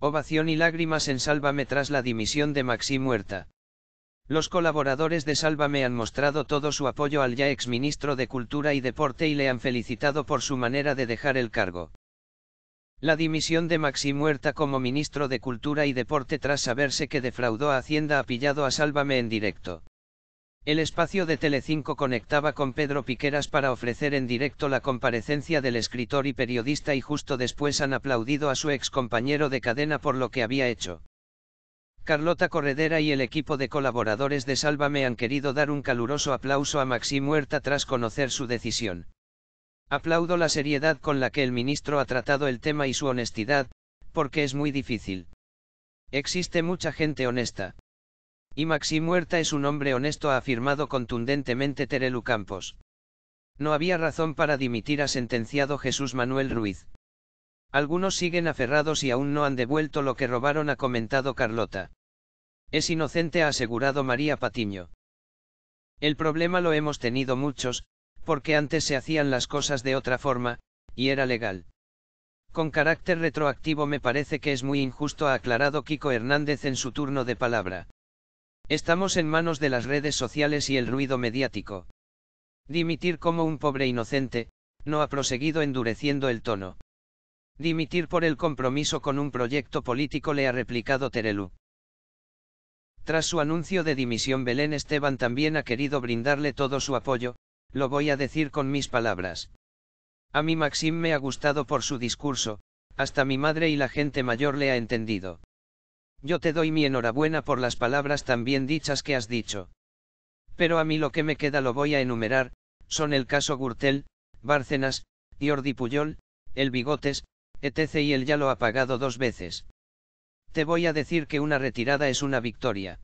Ovación y lágrimas en Sálvame tras la dimisión de Maxi Muerta. Los colaboradores de Sálvame han mostrado todo su apoyo al ya exministro de Cultura y Deporte y le han felicitado por su manera de dejar el cargo. La dimisión de Maxi Muerta como ministro de Cultura y Deporte tras saberse que defraudó a Hacienda ha pillado a Sálvame en directo. El espacio de Telecinco conectaba con Pedro Piqueras para ofrecer en directo la comparecencia del escritor y periodista y justo después han aplaudido a su ex compañero de cadena por lo que había hecho. Carlota Corredera y el equipo de colaboradores de Sálvame han querido dar un caluroso aplauso a Maxi Muerta tras conocer su decisión. Aplaudo la seriedad con la que el ministro ha tratado el tema y su honestidad, porque es muy difícil. Existe mucha gente honesta. Y Maxi Muerta es un hombre honesto ha afirmado contundentemente Terelu Campos. No había razón para dimitir ha sentenciado Jesús Manuel Ruiz. Algunos siguen aferrados y aún no han devuelto lo que robaron ha comentado Carlota. Es inocente ha asegurado María Patiño. El problema lo hemos tenido muchos, porque antes se hacían las cosas de otra forma, y era legal. Con carácter retroactivo me parece que es muy injusto ha aclarado Kiko Hernández en su turno de palabra. Estamos en manos de las redes sociales y el ruido mediático. Dimitir como un pobre inocente, no ha proseguido endureciendo el tono. Dimitir por el compromiso con un proyecto político le ha replicado Terelu. Tras su anuncio de dimisión Belén Esteban también ha querido brindarle todo su apoyo, lo voy a decir con mis palabras. A mí Maxim me ha gustado por su discurso, hasta mi madre y la gente mayor le ha entendido. Yo te doy mi enhorabuena por las palabras tan bien dichas que has dicho. Pero a mí lo que me queda lo voy a enumerar, son el caso Gurtel, Bárcenas, y el Bigotes, etc. y el ya lo ha pagado dos veces. Te voy a decir que una retirada es una victoria.